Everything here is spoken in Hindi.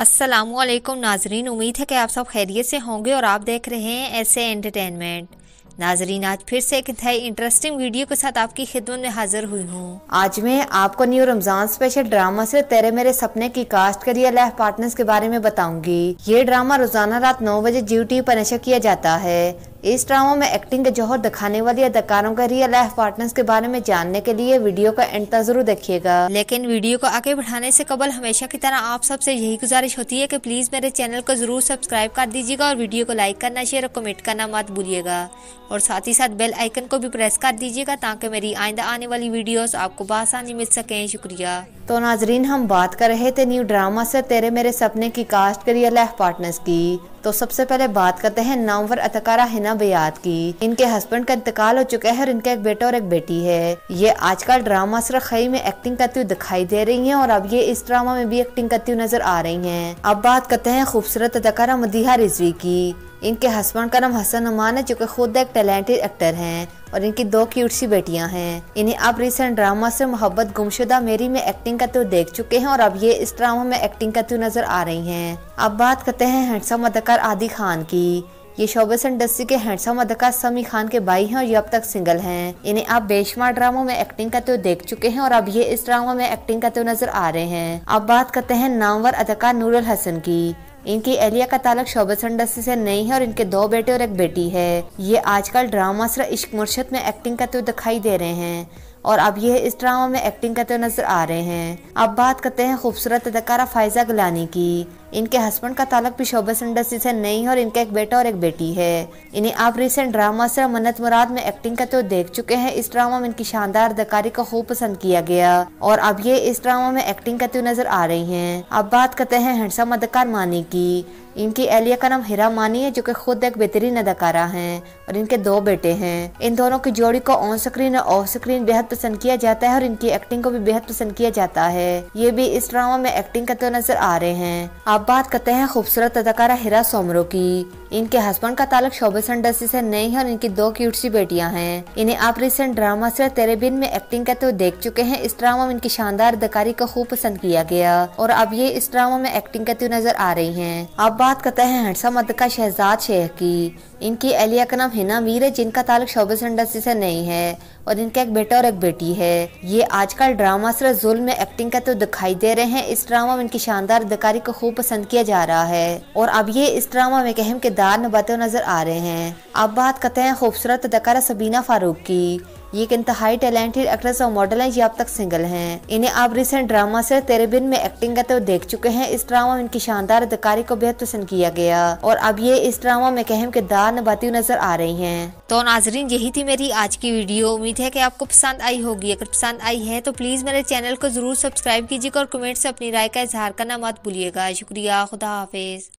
असलम नाजरीन उम्मीद है कि आप सब खैरियत से होंगे और आप देख रहे हैं ऐसे एंटरटेनमेंट नाजरीन आज फिर से एक नई इंटरेस्टिंग वीडियो के साथ आपकी खिदमत में हाजिर हुई हूँ आज मैं आपको न्यू रमजान स्पेशल ड्रामा से तेरे मेरे सपने की कास्ट करियर लाइफ पार्टनर्स के बारे में बताऊंगी ये ड्रामा रोजाना रात नौ बजे जी टी पर नशर किया जाता है इस ड्रामा में एक्टिंग के जौहर दिखाने वाली अदाकारों का रियल लाइफ पार्टनर्स के बारे में जानने के लिए वीडियो का एंड तक जरूर देखिएगा लेकिन वीडियो को आगे बढ़ाने से कबल हमेशा की तरह आप सबसे यही गुजारिश होती है कि प्लीज मेरे चैनल को जरूर सब्सक्राइब कर दीजिएगा और वीडियो को लाइक करना शेयर और कमेंट करना मत भूलिएगा और साथ ही साथ बेल आइकन को भी प्रेस कर दीजिएगा ताकि मेरी आइंदा आने वाली वीडियो आपको बसानी मिल सके शुक्रिया तो नाजरीन हम बात कर रहे थे न्यू ड्रामा से तेरे मेरे सपने की कास्ट के रियल लाइफ पार्टनर्स की तो सबसे पहले बात करते हैं नामवर अतकारा हिना बयात की इनके हस्बैंड का इंतकाल हो चुका है और इनका एक बेटा और एक बेटी है ये आजकल ड्रामा सिर्फ खई में एक्टिंग करती हुई दिखाई दे रही हैं और अब ये इस ड्रामा में भी एक्टिंग करती हुई नजर आ रही हैं अब बात करते हैं खूबसूरत अदकारा मदीहा रिजवी की इनके हस्बैंड का नाम हसन अमान है जो कि खुद एक टैलेंटेड एक्टर हैं और इनकी दो क्यूट सी बेटियां हैं इन्हें आप रिसेंट ड्रामा से मोहब्बत गुमशुदा मेरी में एक्टिंग करते हुए देख चुके हैं और अब ये इस ड्रामा में एक्टिंग करते हुए नजर आ रही हैं अब बात करते हैं हैंडसम अदाकार आदि खान की ये शोबे इंडस्ट्री के हैंडसम अदाकार समी खान के भाई हैं और ये अब तक सिंगल हैं इन्हें आप बेशमार ड्रामों में एक्टिंग करते हुए देख चुके हैं और अब ये इस ड्रामा में एक्टिंग करते हुए नजर आ रहे हैं अब बात करते हैं नामवर अदाकार नूरल हसन की इनकी एलिया का तालक शोबत इंडस्ट्री से नहीं है और इनके दो बेटे और एक बेटी है ये आजकल ड्रामा सर इश्क मुर्शद में एक्टिंग करते हुए दिखाई दे रहे हैं और अब यह इस ड्रामा में एक्टिंग करते हुए नजर आ रहे हैं अब बात करते हैं खूबसूरत अदाकारा फायजा गलानी की इनके हस्बैंड का तालक भी शोबस इंडस्ट्री से नहीं है और इनका एक बेटा और एक बेटी है इन्हें आप रिसेंट ड्रामा से मन्नत मुराद में एक्टिंग करते हुए देख चुके हैं इस ड्रामा में इनकी शानदार अदाकारी को खूब पसंद किया गया और अब ये इस ड्रामा में एक्टिंग करते हुए नजर आ रही है अब बात करते हैं हैंडसम अदाकार मानी की इनकी एलिया का नाम हिरा मानी है जो कि खुद एक बेहतरीन अदाकारा हैं और इनके दो बेटे हैं इन दोनों की जोड़ी को ऑन स्क्रीन और ऑफ स्क्रीन बेहद पसंद किया जाता है और इनकी एक्टिंग को भी बेहद पसंद किया जाता है ये भी इस ड्रामा में एक्टिंग करते नजर आ रहे हैं आप बात करते हैं खूबसूरत अदाकारा हिरा सोमरो की इनके हस्बैंड का ताल्लुक शोबेस इंडस्ट्री से नहीं है और इनकी दो क्यूट सी बेटियां हैं इन्हें आप रिसेंट ड्रामा से तेरे बिन में एक्टिंग करते हुए देख चुके हैं इस ड्रामा में इनकी शानदार अदाकारी को खूब पसंद किया गया और अब ये इस ड्रामा में एक्टिंग करती हुए नजर आ रही है अब बात करते हैं मद का शहजाद शेख की इनकी एलिया का नाम हिना मीर है जिनका ताल्लुक शोबेस इंडस्ट्री से नहीं है और इनका एक बेटा और एक बेटी है ये आजकल ड्रामा सिर्फ जुल्म में एक्टिंग का तो दिखाई दे रहे हैं इस ड्रामा में इनकी शानदार अदाकारी को खूब पसंद किया जा रहा है और अब ये इस ड्रामा में एक अहम किरदार निभाते हुए नजर आ रहे हैं अब बात करते हैं खूबसूरत अदाकारा सबीना फारूक की ये एक इंतहाई टैलेंटेड एक्ट्रेस और मॉडल हैं ये अब तक सिंगल हैं इन्हें आप रिसेंट ड्रामा से तेरे बिन में एक्टिंग करते हुए देख चुके हैं इस ड्रामा में इनकी शानदार अदाकारी को बेहद पसंद किया गया और अब ये इस ड्रामा में एक अहम किरदार निभाती हुई नजर आ रही हैं तो नाजरीन यही थी मेरी आज की वीडियो उम्मीद है कि आपको पसंद आई होगी अगर पसंद आई है तो प्लीज़ मेरे चैनल को ज़रूर सब्सक्राइब कीजिएगा और कमेंट से अपनी राय का इजहार करना मत भूलिएगा शुक्रिया खुदा हाफिज़